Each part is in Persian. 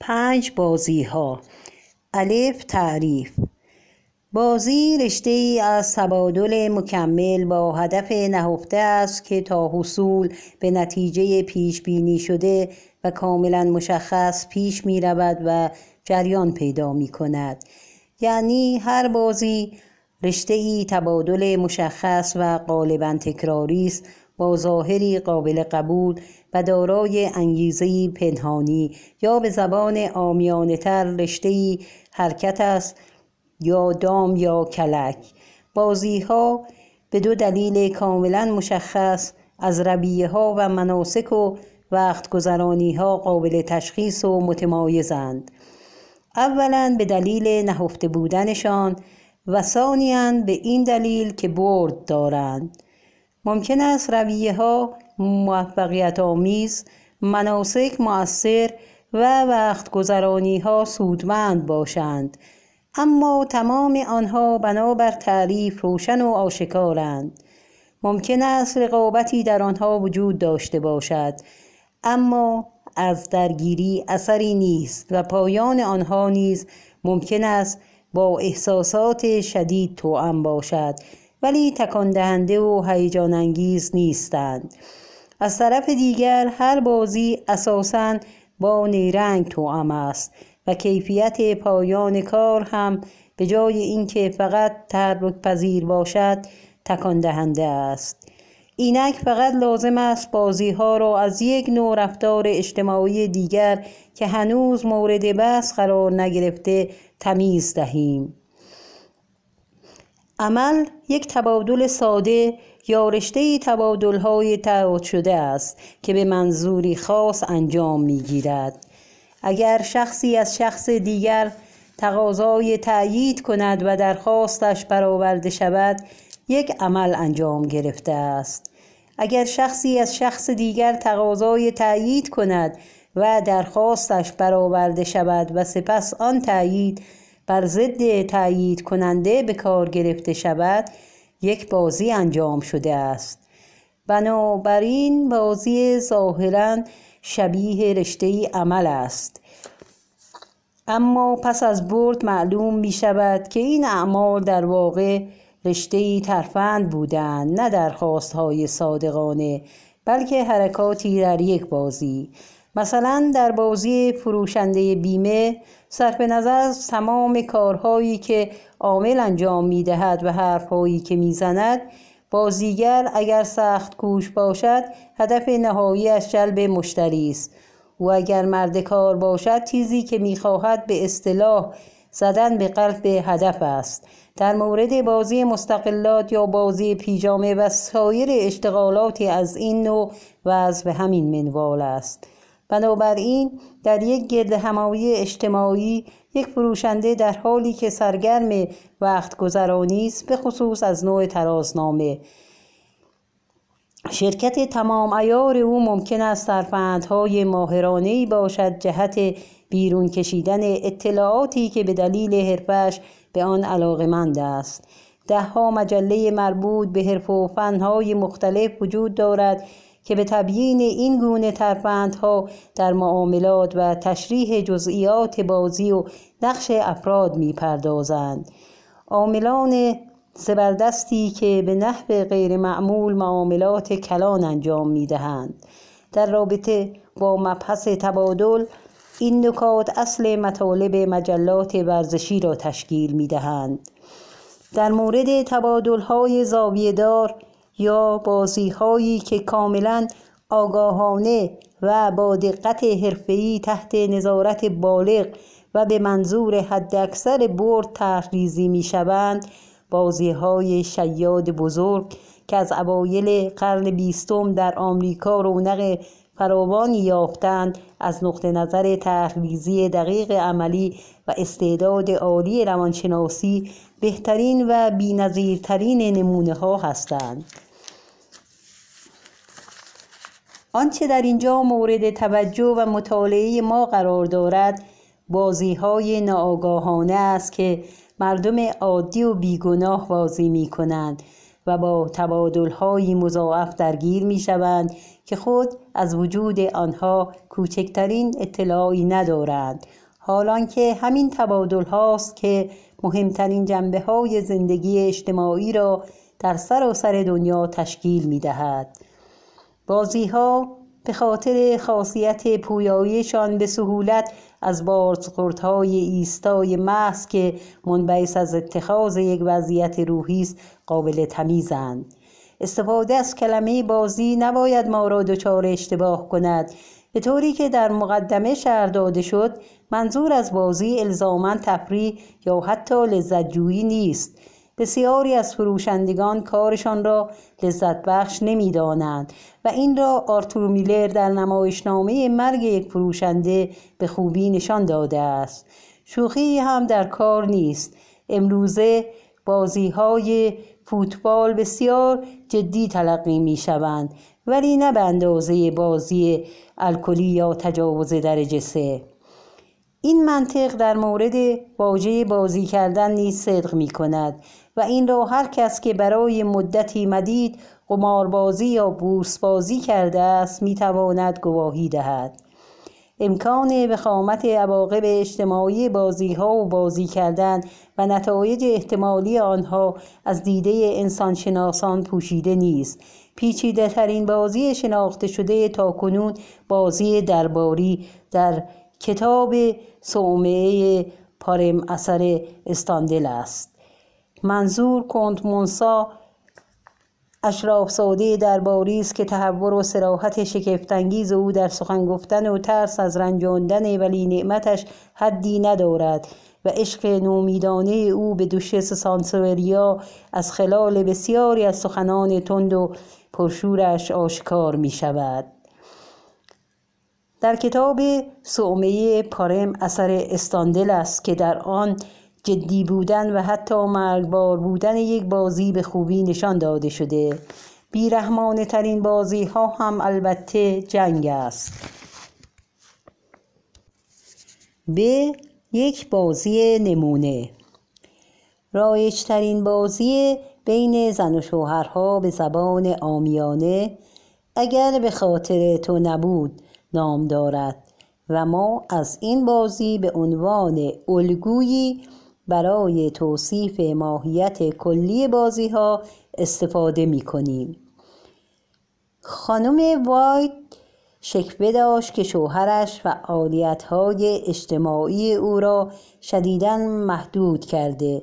پنج بازی ها الف تعریف بازی رشته ای از تبادل مکمل با هدف نهفته است که تا حصول به نتیجه پیش بینی شده و کاملا مشخص پیش می رود و جریان پیدا می کند یعنی هر بازی رشته ای تبادل مشخص و غالبا تکراری است با ظاهری قابل قبول و دارای انگیزه پنهانی یا به زبان آمیانه تر حرکت است یا دام یا کلک بازی ها به دو دلیل کاملا مشخص از ربیه ها و مناسک و وقت گذرانی ها قابل تشخیص و متمایزند اولا به دلیل نهفته بودنشان و ثانیا به این دلیل که برد دارند ممکن است رویه ها موفقیت آمیز مناسک مؤثر و وقت گذرانی ها سودمند باشند اما تمام آنها بنابر تعریف روشن و آشکارند ممکن است رقابتی در آنها وجود داشته باشد اما از درگیری اثری نیست و پایان آنها نیز ممکن است با احساسات شدید توأم باشد ولی تکان دهنده و هیجان انگیز نیستند از طرف دیگر هر بازی اساساً با نیرنگ توأم است و کیفیت پایان کار هم به جای اینکه فقط تحرک پذیر باشد تکان دهنده است اینک فقط لازم است بازی ها را از یک نوع رفتار اجتماعی دیگر که هنوز مورد بحث قرار نگرفته تمیز دهیم عمل یک تبادل ساده یا رشته تبادل های تعهد شده است که به منظوری خاص انجام می گیرد. اگر شخصی از شخص دیگر تقاضای تأیید کند و درخواستش برآورده شود یک عمل انجام گرفته است اگر شخصی از شخص دیگر تقاضای تأیید کند و درخواستش برآورده شود و سپس آن تأیید بر ضد تأیید کننده به کار گرفته شود یک بازی انجام شده است بنابراین بازی ظاهرا شبیه رشته عمل است اما پس از برد معلوم می شود که این اعمال در واقع رشته ترفند بودند نه درخواست های صادقانه بلکه حرکاتی در یک بازی مثلا در بازی فروشنده بیمه صرف نظر از تمام کارهایی که عامل انجام می دهد و حرفهایی که می زند بازیگر اگر سخت کوش باشد هدف نهایی از جلب مشتری است و اگر مرد کار باشد چیزی که میخواهد به اصطلاح زدن به قلب هدف است در مورد بازی مستقلات یا بازی پیجامه و سایر اشتغالاتی از این نوع و از به همین منوال است بنابراین در یک گرد همایی اجتماعی یک فروشنده در حالی که سرگرم وقت گذرانی است به خصوص از نوع ترازنامه شرکت تمام ایار او ممکن است سرفندهای ماهرانه باشد جهت بیرون کشیدن اطلاعاتی که به دلیل حرفش به آن علاقمند است دهها مجله مربوط به حرف و فنهای مختلف وجود دارد که به تبیین این گونه ترفندها در معاملات و تشریح جزئیات بازی و نقش افراد میپردازند عاملان سبردستی که به نحو غیر معمول معاملات کلان انجام دهند در رابطه با مبحث تبادل این نکات اصل مطالب مجلات ورزشی را تشکیل می دهند. در مورد تبادل های دار، یا بازی هایی که کاملا آگاهانه و با دقت حرفه‌ای تحت نظارت بالغ و به منظور حداکثر برد تحریزی می شوند بازی های شیاد بزرگ که از اوایل قرن بیستم در آمریکا رونق فراوانی یافتند از نقطه نظر تحریزی دقیق عملی و استعداد عالی روانشناسی بهترین و بینظیرترین نمونه ها هستند. آنچه در اینجا مورد توجه و مطالعه ما قرار دارد بازی های ناآگاهانه است که مردم عادی و بیگناه بازی می کنند و با تبادل های مضاعف درگیر می شوند که خود از وجود آنها کوچکترین اطلاعی ندارند حالان که همین تبادل هاست که مهمترین جنبه های زندگی اجتماعی را در سراسر سر دنیا تشکیل می دهد. بازی ها به خاطر خاصیت پویاییشان به سهولت از های ایستای محض که منبعث از اتخاذ یک وضعیت روحی است قابل تمیزند استفاده از کلمه بازی نباید ما را دچار اشتباه کند به طوری که در مقدمه شهر داده شد منظور از بازی الزاما تفریح یا حتی جویی نیست بسیاری از فروشندگان کارشان را لذت بخش نمی دانند و این را آرتور میلر در نمایشنامه مرگ یک فروشنده به خوبی نشان داده است شوخی هم در کار نیست امروزه بازی های فوتبال بسیار جدی تلقی می شوند ولی نه به اندازه بازی الکلی یا تجاوز درجه سه این منطق در مورد واژه بازی کردن نیز صدق می کند و این را هر کس که برای مدتی مدید قماربازی یا بورسبازی کرده است میتواند گواهی دهد امکان وخامت عواقب اجتماعی بازی ها و بازی کردن و نتایج احتمالی آنها از دیده انسانشناسان پوشیده نیست پیچیده ترین بازی شناخته شده تا کنون بازی درباری در کتاب صومعه پارم اثر استاندل است منظور کند مونسا اشراف ساده در است که تحور و سراحت شکفتانگیز او در سخن گفتن و ترس از رنجاندن ولی نعمتش حدی ندارد و عشق نومیدانه او به دوشس سانسوریا از خلال بسیاری از سخنان تند و پرشورش آشکار می شود. در کتاب سومه پارم اثر استاندل است که در آن جدی بودن و حتی مرگبار بودن یک بازی به خوبی نشان داده شده بیرحمانه ترین بازی ها هم البته جنگ است به یک بازی نمونه رایج ترین بازی بین زن و شوهرها به زبان آمیانه اگر به خاطر تو نبود نام دارد و ما از این بازی به عنوان الگویی برای توصیف ماهیت کلی بازی ها استفاده می کنیم. خانم وایت شکوه داشت که شوهرش و های اجتماعی او را شدیدا محدود کرده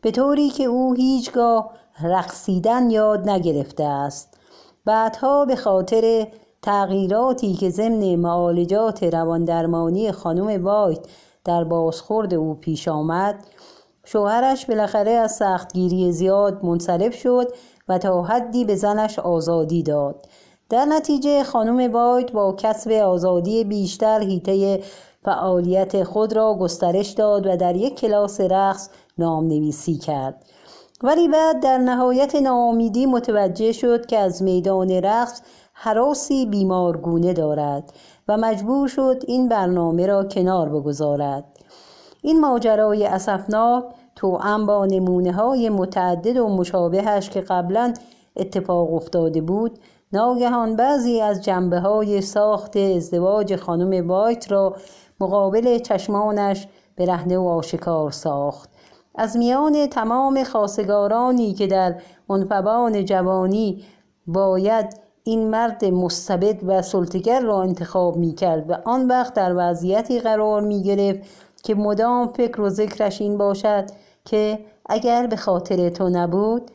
به طوری که او هیچگاه رقصیدن یاد نگرفته است بعدها به خاطر تغییراتی که ضمن معالجات رواندرمانی خانم وایت در بازخورد او پیش آمد شوهرش بالاخره از سختگیری زیاد منصرف شد و تا حدی به زنش آزادی داد در نتیجه خانم باید با کسب آزادی بیشتر هیته فعالیت خود را گسترش داد و در یک کلاس رقص نام نویسی کرد ولی بعد در نهایت نامیدی متوجه شد که از میدان رقص حراسی بیمارگونه دارد و مجبور شد این برنامه را کنار بگذارد این ماجرای اسفناک توأم با نمونه های متعدد و مشابهش که قبلا اتفاق افتاده بود ناگهان بعضی از جنبه های ساخت ازدواج خانم وایت را مقابل چشمانش برهنه و آشکار ساخت از میان تمام خاصگارانی که در منفبان جوانی باید این مرد مستبد و سلطگر را انتخاب می کرد و آن وقت در وضعیتی قرار می گرفت که مدام فکر و ذکرش این باشد که اگر به خاطر تو نبود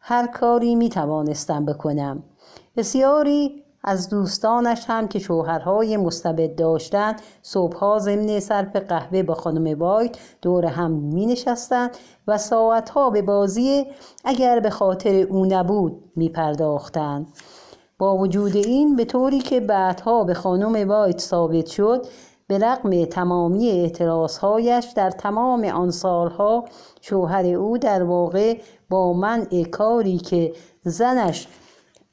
هر کاری می توانستم بکنم بسیاری از دوستانش هم که شوهرهای مستبد داشتند صبحها ضمن صرف قهوه با خانم وایت دور هم می نشستند و ساعتها به بازی اگر به خاطر او نبود می پرداختند. با وجود این به طوری که بعدها به خانم وایت ثابت شد به رغم تمامی اعتراضهایش در تمام آن سالها شوهر او در واقع با من کاری که زنش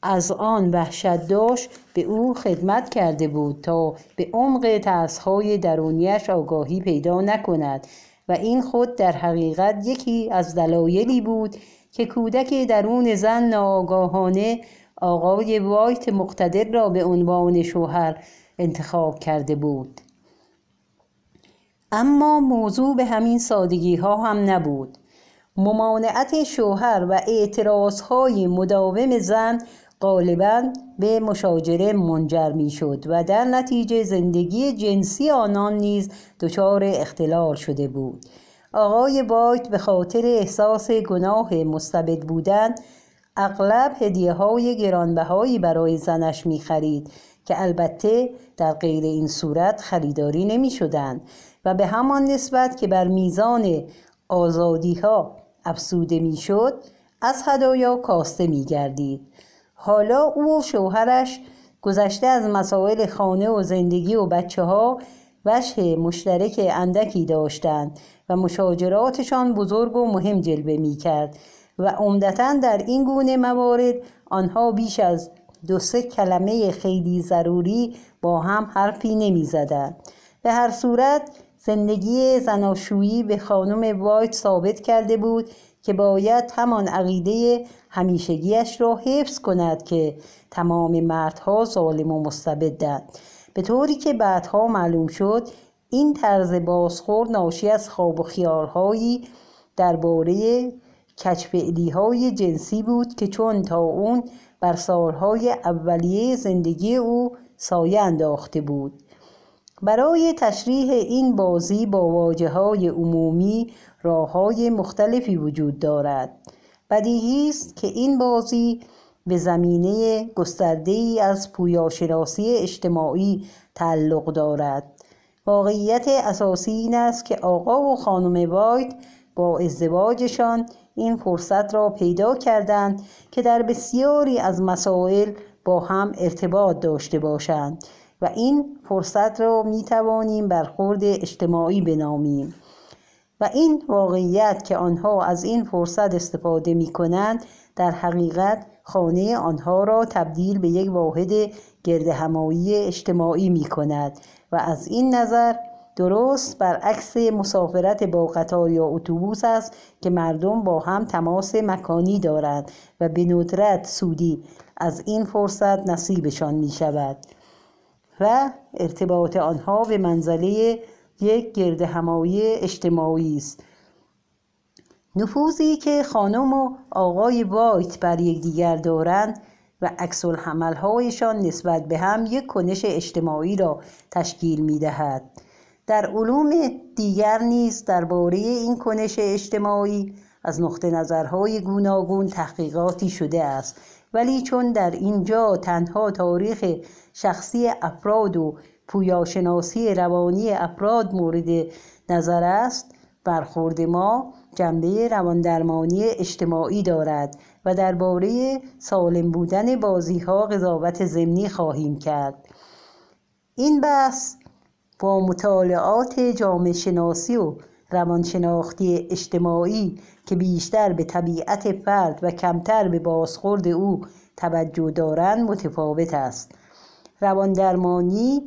از آن وحشت داشت به او خدمت کرده بود تا به عمق ترسهای درونیش آگاهی پیدا نکند و این خود در حقیقت یکی از دلایلی بود که کودک درون زن ناآگاهانه آقای وایت مقتدر را به عنوان شوهر انتخاب کرده بود اما موضوع به همین سادگی ها هم نبود ممانعت شوهر و اعتراض های مداوم زن غالبا به مشاجره منجر می شد و در نتیجه زندگی جنسی آنان نیز دچار اختلال شده بود آقای بایت به خاطر احساس گناه مستبد بودن اغلب هدیه های گرانبهایی برای زنش می خرید که البته در غیر این صورت خریداری نمی شدند و به همان نسبت که بر میزان آزادی ها افسوده میشد از هدایا کاسته می گردید. حالا او و شوهرش گذشته از مسائل خانه و زندگی و بچه ها وشه مشترک اندکی داشتند و مشاجراتشان بزرگ و مهم جلوه می کرد و عمدتا در این گونه موارد آنها بیش از دو سه کلمه خیلی ضروری با هم حرفی نمی زدن. به هر صورت زندگی زناشویی به خانم وایت ثابت کرده بود که باید همان عقیده همیشگیش را حفظ کند که تمام مردها ظالم و مستبدند به طوری که بعدها معلوم شد این طرز بازخور ناشی از خواب و خیالهایی درباره کچفعلی های جنسی بود که چون تا اون بر سالهای اولیه زندگی او سایه انداخته بود برای تشریح این بازی با واجه های عمومی راه های مختلفی وجود دارد بدیهی است که این بازی به زمینه گسترده ای از پویاشناسی اجتماعی تعلق دارد واقعیت اساسی این است که آقا و خانم واید با ازدواجشان این فرصت را پیدا کردند که در بسیاری از مسائل با هم ارتباط داشته باشند و این فرصت را می توانیم برخورد اجتماعی بنامیم و این واقعیت که آنها از این فرصت استفاده می کنند در حقیقت خانه آنها را تبدیل به یک واحد همایی اجتماعی می کند و از این نظر درست برعکس مسافرت با قطار یا اتوبوس است که مردم با هم تماس مکانی دارند و به ندرت سودی از این فرصت نصیبشان می شود. و ارتباط آنها به منزله یک گرد همایی اجتماعی است نفوذی که خانم و آقای وایت بر یکدیگر دارند و عکس هایشان نسبت به هم یک کنش اجتماعی را تشکیل می دهد. در علوم دیگر نیز درباره این کنش اجتماعی از نقطه نظرهای گوناگون تحقیقاتی شده است ولی چون در اینجا تنها تاریخ شخصی افراد و پویاشناسی روانی افراد مورد نظر است برخورد ما جنبه رواندرمانی اجتماعی دارد و درباره سالم بودن بازی ها قضاوت ضمنی خواهیم کرد این بحث با مطالعات جامعه شناسی و روانشناختی اجتماعی که بیشتر به طبیعت فرد و کمتر به بازخورد او توجه دارند متفاوت است درمانی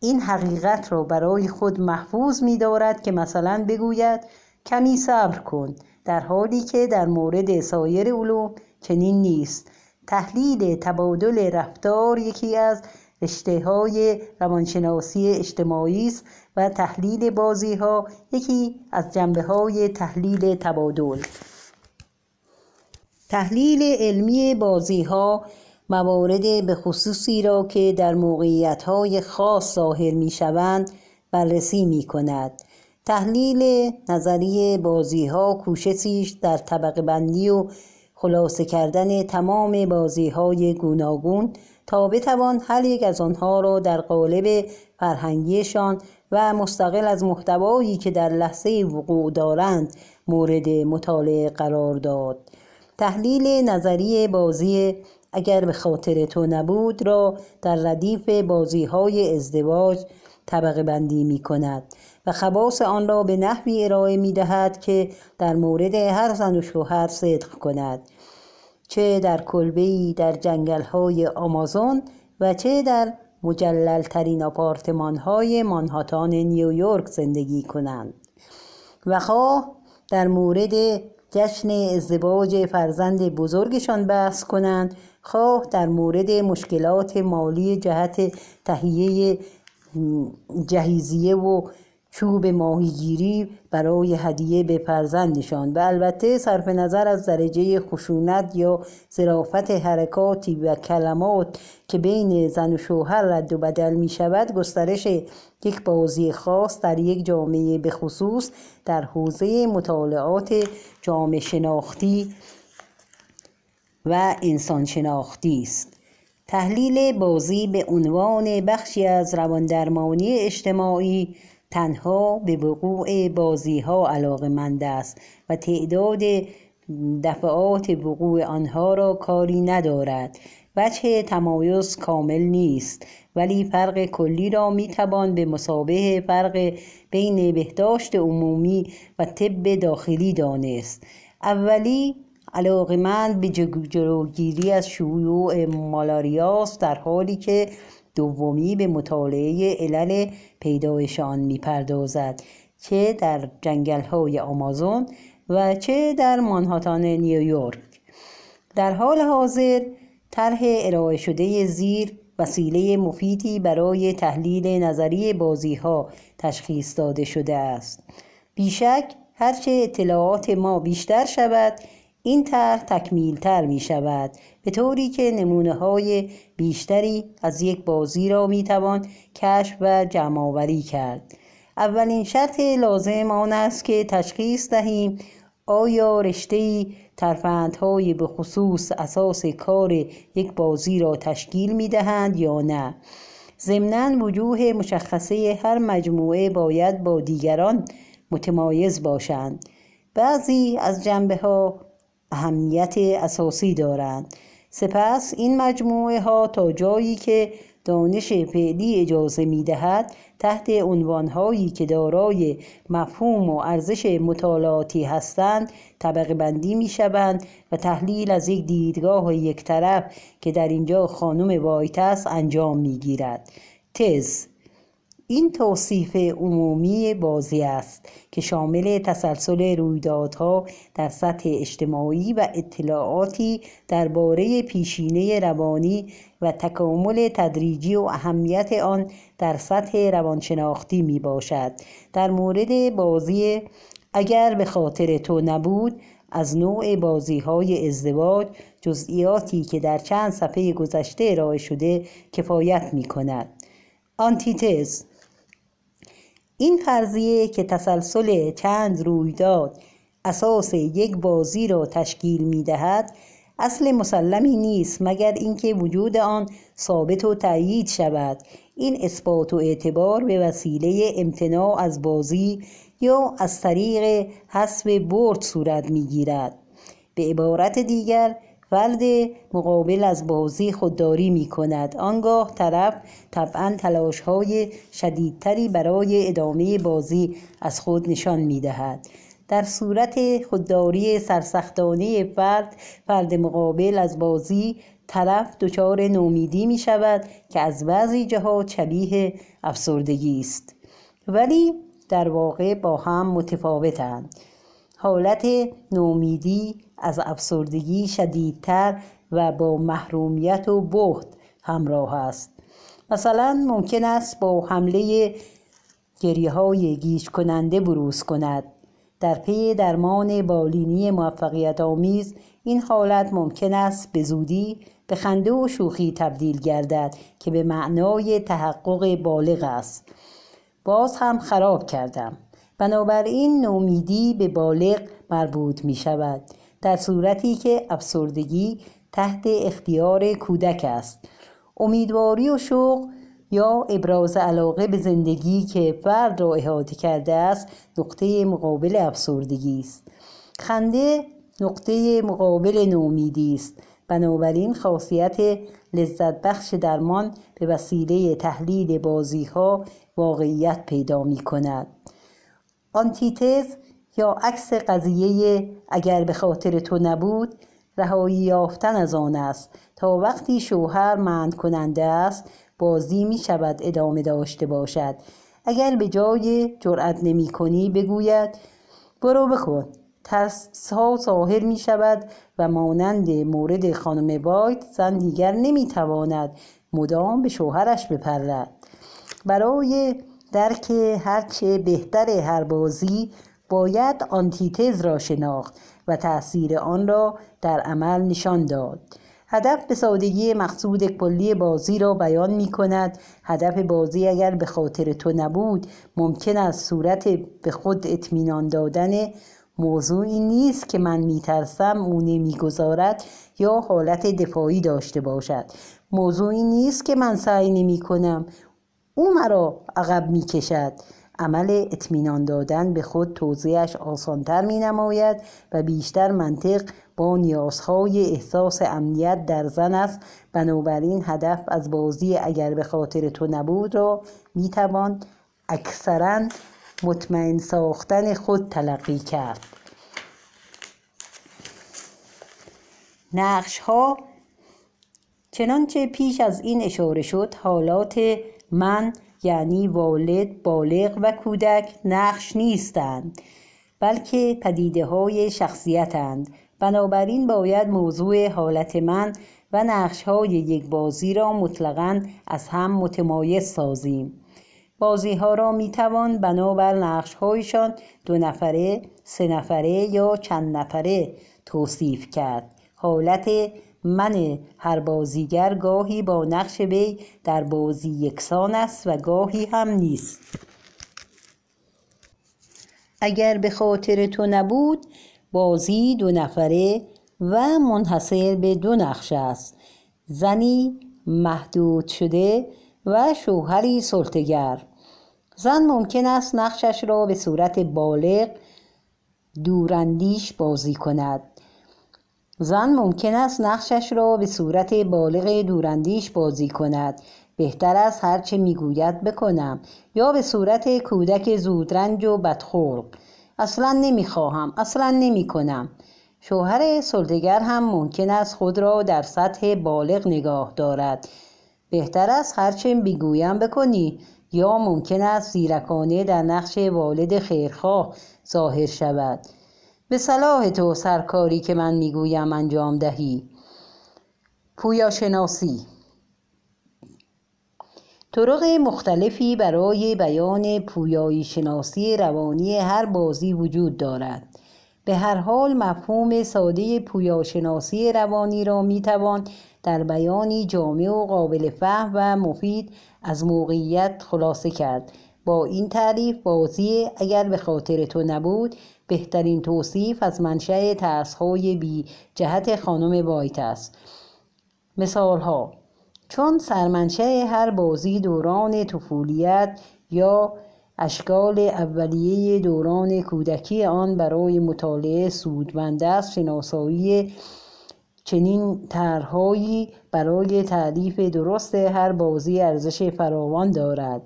این حقیقت را برای خود محفوظ می دارد که مثلا بگوید کمی صبر کن در حالی که در مورد سایر علوم چنین نیست تحلیل تبادل رفتار یکی از رشته های روانشناسی اجتماعی است و تحلیل بازی ها یکی از جنبه های تحلیل تبادل تحلیل علمی بازی ها موارد به خصوصی را که در های خاص ظاهر می شوند بررسی می کند. تحلیل نظری بازی ها در طبقه بندی و خلاصه کردن تمام بازی های گوناگون تا بتوان هر یک از آنها را در قالب فرهنگیشان و مستقل از محتوایی که در لحظه وقوع دارند مورد مطالعه قرار داد. تحلیل نظری بازی اگر به خاطر تو نبود را در ردیف بازی های ازدواج طبقه بندی می کند و خباس آن را به نحوی ارائه می دهد که در مورد هر زن و شوهر صدق کند چه در کلبهی در جنگل های آمازون و چه در ترین آپارتمان های مانهاتان نیویورک زندگی کنند و خواه در مورد جشن ازدواج فرزند بزرگشان بحث کنند خواه در مورد مشکلات مالی جهت تهیه جهیزیه و چوب ماهیگیری برای هدیه به فرزندشان و البته صرف نظر از درجه خشونت یا ظرافت حرکاتی و کلمات که بین زن و شوهر رد و بدل می شود گسترش یک بازی خاص در یک جامعه به خصوص در حوزه مطالعات جامعه شناختی و انسان شناختی است تحلیل بازی به عنوان بخشی از رواندرمانی اجتماعی تنها به وقوع بازی ها علاقمند است و تعداد دفعات وقوع آنها را کاری ندارد وجه تمایز کامل نیست ولی فرق کلی را می توان به مسابه فرق بین بهداشت عمومی و طب داخلی دانست اولی علاقه من به جلوگیری از شیوع مالاریاست در حالی که دومی به مطالعه علل پیدایش آن میپردازد چه در جنگل های آمازون و چه در مانهاتان نیویورک در حال حاضر طرح ارائه شده زیر وسیله مفیدی برای تحلیل نظری بازی ها تشخیص داده شده است بیشک هرچه اطلاعات ما بیشتر شود این طرح تکمیلتر می شود به طوری که نمونه های بیشتری از یک بازی را می توان کشف و آوری کرد اولین شرط لازم آن است که تشخیص دهیم آیا رشته ترفندهای به خصوص اساس کار یک بازی را تشکیل می دهند یا نه ضمنا وجوه مشخصه هر مجموعه باید با دیگران متمایز باشند بعضی از جنبه ها اهمیت اساسی دارند سپس این مجموعه ها تا جایی که دانش فعلی اجازه می دهد تحت هایی که دارای مفهوم و ارزش مطالعاتی هستند طبقه بندی می شوند و تحلیل از یک دیدگاه یک طرف که در اینجا خانم وایت است انجام می گیرد تز این توصیف عمومی بازی است که شامل تسلسل رویدادها در سطح اجتماعی و اطلاعاتی درباره پیشینه روانی و تکامل تدریجی و اهمیت آن در سطح روانشناختی می باشد در مورد بازی اگر به خاطر تو نبود از نوع بازی های ازدواج جزئیاتی که در چند صفحه گذشته ارائه شده کفایت می کند آنتیتز این فرضیه که تسلسل چند رویداد اساس یک بازی را تشکیل می دهد اصل مسلمی نیست مگر اینکه وجود آن ثابت و تایید شود این اثبات و اعتبار به وسیله امتناع از بازی یا از طریق حسب برد صورت می گیرد به عبارت دیگر فرد مقابل از بازی خودداری می کند آنگاه طرف طبعا تلاش های شدیدتری برای ادامه بازی از خود نشان می دهد. در صورت خودداری سرسختانه فرد فرد مقابل از بازی طرف دچار نومیدی می شود که از بعضی جهات شبیه افسردگی است ولی در واقع با هم متفاوتند حالت نومیدی از افسردگی شدیدتر و با محرومیت و بخت همراه است مثلا ممکن است با حمله گریه های گیش کننده بروز کند در پی درمان بالینی موفقیت آمیز این حالت ممکن است به زودی به خنده و شوخی تبدیل گردد که به معنای تحقق بالغ است باز هم خراب کردم بنابراین نومیدی به بالغ مربوط می شود در صورتی که افسردگی تحت اختیار کودک است امیدواری و شوق یا ابراز علاقه به زندگی که فرد را احاطه کرده است نقطه مقابل افسردگی است خنده نقطه مقابل نومیدی است بنابراین خاصیت لذت بخش درمان به وسیله تحلیل بازی ها واقعیت پیدا می کند آنتیتز یا عکس قضیه اگر به خاطر تو نبود رهایی یافتن از آن است تا وقتی شوهر مند کننده است بازی می شود ادامه داشته باشد اگر به جای جرأت نمی کنی بگوید برو بکن ترس ها ظاهر می شود و مانند مورد خانم باید زن دیگر نمی تواند مدام به شوهرش بپرد برای درک هرچه بهتر هر بازی باید آنتیتز را شناخت و تاثیر آن را در عمل نشان داد هدف به سادگی مقصود کلی بازی را بیان می کند هدف بازی اگر به خاطر تو نبود ممکن است صورت به خود اطمینان دادن موضوعی نیست که من می ترسم او گذارد یا حالت دفاعی داشته باشد موضوعی نیست که من سعی نمی کنم او مرا عقب می کشد عمل اطمینان دادن به خود توضیحش آسانتر می نماید و بیشتر منطق با نیازهای احساس امنیت در زن است بنابراین هدف از بازی اگر به خاطر تو نبود را می توان اکثرا مطمئن ساختن خود تلقی کرد نقش ها چنانچه پیش از این اشاره شد حالات من یعنی والد، بالغ و کودک نقش نیستند بلکه پدیده های شخصیتند بنابراین باید موضوع حالت من و نقش های یک بازی را مطلقا از هم متمایز سازیم بازی ها را می توان بنابر نقش هایشان دو نفره، سه نفره یا چند نفره توصیف کرد حالت من هر بازیگر گاهی با نقش بی در بازی یکسان است و گاهی هم نیست اگر به خاطر تو نبود بازی دو نفره و منحصر به دو نقش است زنی محدود شده و شوهری سلطگر زن ممکن است نقشش را به صورت بالغ دوراندیش بازی کند زن ممکن است نقشش را به صورت بالغ دوراندیش بازی کند بهتر از هرچه میگوید بکنم یا به صورت کودک زودرنج و بدخلق اصلا نمیخواهم اصلا نمیکنم شوهر سلطگر هم ممکن است خود را در سطح بالغ نگاه دارد بهتر است هرچه میگویم بکنی یا ممکن است زیرکانه در نقش والد خیرخواه ظاهر شود به صلاح تو سرکاری که من میگویم انجام دهی پویا شناسی طرق مختلفی برای بیان پویایی شناسی روانی هر بازی وجود دارد به هر حال مفهوم ساده شناسی روانی را می توان در بیانی جامع و قابل فهم و مفید از موقعیت خلاصه کرد با این تعریف بازی اگر به خاطر تو نبود بهترین توصیف از منشأ ترسهای بی جهت خانم وایت است مثالها چون سرمنشه هر بازی دوران طفولیت یا اشکال اولیه دوران کودکی آن برای مطالعه سودمند است شناسایی چنین طرحهایی برای تعریف درست هر بازی ارزش فراوان دارد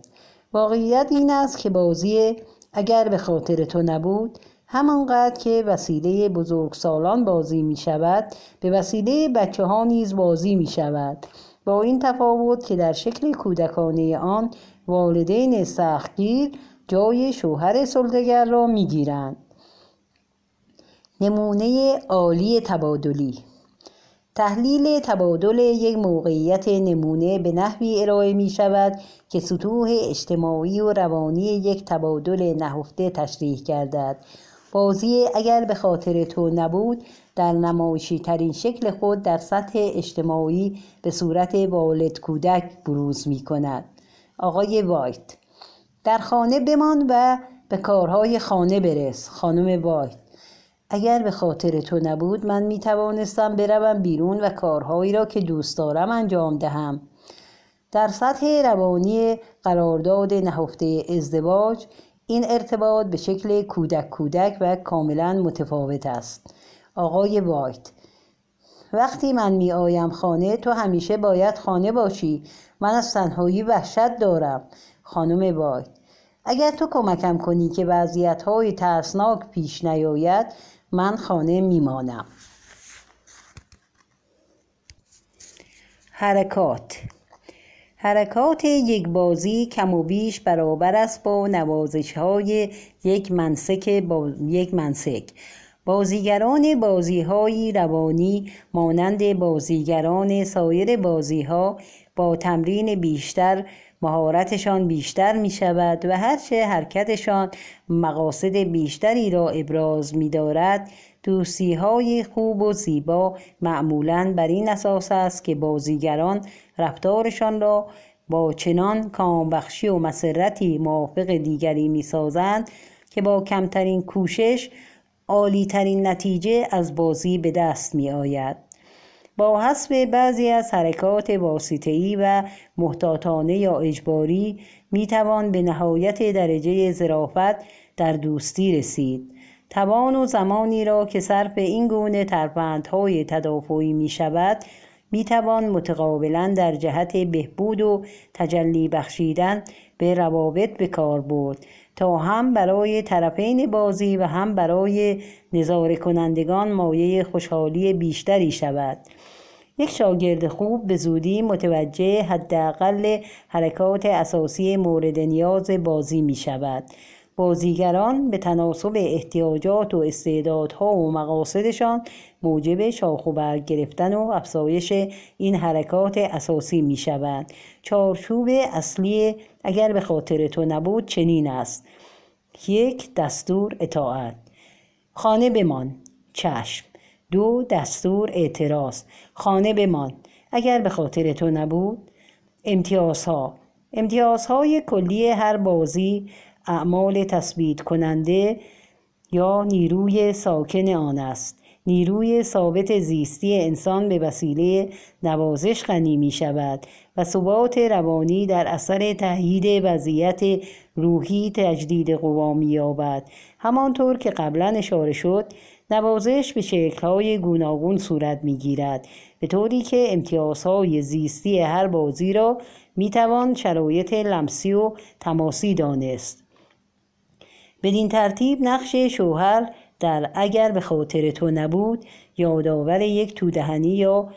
واقعیت این است که بازی اگر به خاطر تو نبود همانقدر که وسیله بزرگ سالان بازی می شود به وسیله بچه ها نیز بازی می شود با این تفاوت که در شکل کودکانه آن والدین سختگیر جای شوهر سلطگر را می گیرند. نمونه عالی تبادلی تحلیل تبادل یک موقعیت نمونه به نحوی ارائه می شود که سطوح اجتماعی و روانی یک تبادل نهفته تشریح گردد بازی اگر به خاطر تو نبود در نمایشی ترین شکل خود در سطح اجتماعی به صورت والد کودک بروز می کند آقای وایت در خانه بمان و به کارهای خانه برس خانم وایت اگر به خاطر تو نبود من می توانستم بروم بیرون و کارهایی را که دوست دارم انجام دهم در سطح روانی قرارداد نهفته ازدواج این ارتباط به شکل کودک کودک و کاملا متفاوت است آقای وایت وقتی من می آیم خانه تو همیشه باید خانه باشی من از تنهایی وحشت دارم خانم وایت اگر تو کمکم کنی که وضعیت های ترسناک پیش نیاید من خانه میمانم حرکات حرکات یک بازی کم و بیش برابر است با نوازش های یک منسک, با... یک منسک. بازیگران بازی های روانی مانند بازیگران سایر بازی ها با تمرین بیشتر مهارتشان بیشتر می شود و هرچه حرکتشان مقاصد بیشتری را ابراز می دارد دوستی های خوب و زیبا معمولا بر این اساس است که بازیگران رفتارشان را با چنان کامبخشی و مسرتی موافق دیگری می سازند که با کمترین کوشش عالیترین نتیجه از بازی به دست می آید. با حسب بعضی از حرکات واسطه‌ای و محتاطانه یا اجباری می توان به نهایت درجه زرافت در دوستی رسید. توان و زمانی را که صرف این گونه ترفندهای تدافعی می شود می توان متقابلا در جهت بهبود و تجلی بخشیدن به روابط به کار برد تا هم برای طرفین بازی و هم برای نظاره کنندگان مایه خوشحالی بیشتری شود یک شاگرد خوب به زودی متوجه حداقل حرکات اساسی مورد نیاز بازی می شود بازیگران به تناسب احتیاجات و استعدادها و مقاصدشان موجب شاخ و برگ گرفتن و افزایش این حرکات اساسی می شوند چارچوب اصلی اگر به خاطر تو نبود چنین است یک دستور اطاعت خانه بمان چشم دو دستور اعتراض خانه بمان اگر به خاطر تو نبود امتیازها امتیازهای کلی هر بازی اعمال تثبیت کننده یا نیروی ساکن آن است نیروی ثابت زیستی انسان به وسیله نوازش غنی می شود و ثبات روانی در اثر تهیید وضعیت روحی تجدید قوا می یابد همانطور که قبلا اشاره شد نوازش به شکلهای گوناگون صورت می گیرد به طوری که امتیازهای زیستی هر بازی را می توان شرایط لمسی و تماسی دانست بدین ترتیب نقش شوهر در اگر به خاطر تو نبود یادآور یک تودهنی یا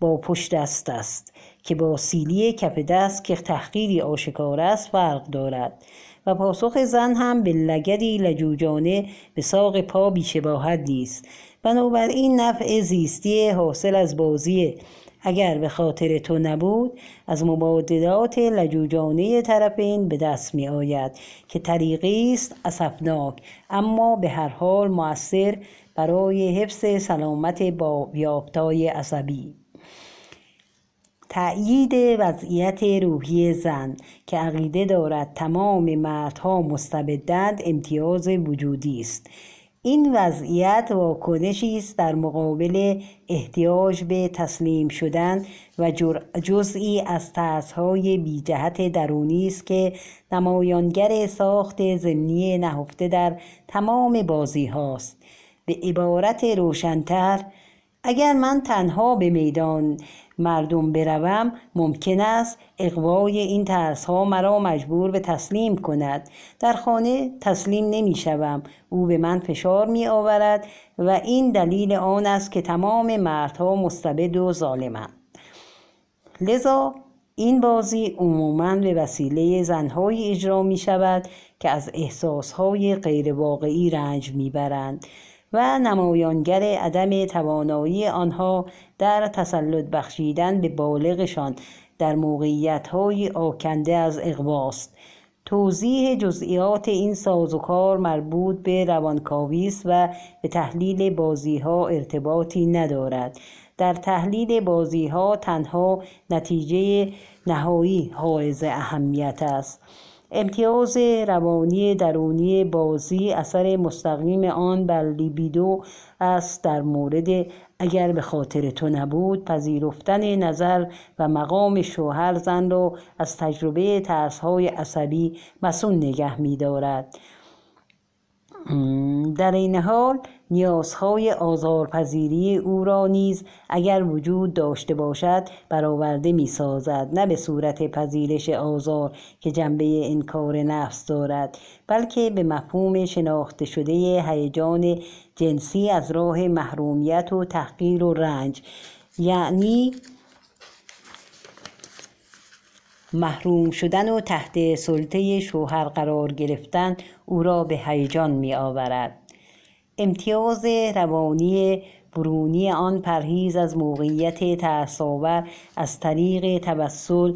با پشت دست است که با سیلی کپ دست که تحقیری آشکار است فرق دارد و پاسخ زن هم به لگدی لجوجانه به ساق پا بیشباهت نیست بنابراین نفع زیستی حاصل از بازی اگر به خاطر تو نبود از مبادلات لجوجانه طرفین به دست می آید که طریقی است اسفناک اما به هر حال موثر برای حفظ سلامت با یافتای عصبی تأیید وضعیت روحی زن که عقیده دارد تمام مردها مستبدند امتیاز وجودی است این وضعیت واکنشی است در مقابل احتیاج به تسلیم شدن و جزئی از ترسهای بیجهت درونی است که نمایانگر ساخت ضمنی نهفته در تمام بازی هاست به عبارت روشنتر اگر من تنها به میدان مردم بروم ممکن است اقوای این ترس ها مرا مجبور به تسلیم کند در خانه تسلیم نمی شوم او به من فشار می آورد و این دلیل آن است که تمام مردها مستبد و ظالمند لذا این بازی عموما به وسیله زنهایی اجرا می شود که از احساسهای غیرواقعی رنج میبرند و نمایانگر عدم توانایی آنها در تسلط بخشیدن به بالغشان در های آکنده از اقواست توضیح جزئیات این سازوکار مربوط به روانکاوی است و به تحلیل بازی ها ارتباطی ندارد در تحلیل بازی ها تنها نتیجه نهایی حائز اهمیت است امتیاز روانی درونی بازی اثر مستقیم آن بر لیبیدو است در مورد اگر به خاطر تو نبود پذیرفتن نظر و مقام شوهر زن را از تجربه ترسهای عصبی مسون نگه می در این حال نیازهای آزارپذیری او را نیز اگر وجود داشته باشد برآورده می سازد نه به صورت پذیرش آزار که جنبه انکار نفس دارد بلکه به مفهوم شناخته شده هیجان جنسی از راه محرومیت و تحقیر و رنج یعنی محروم شدن و تحت سلطه شوهر قرار گرفتن او را به هیجان می آورد. امتیاز روانی برونی آن پرهیز از موقعیت تحصاور از طریق توسل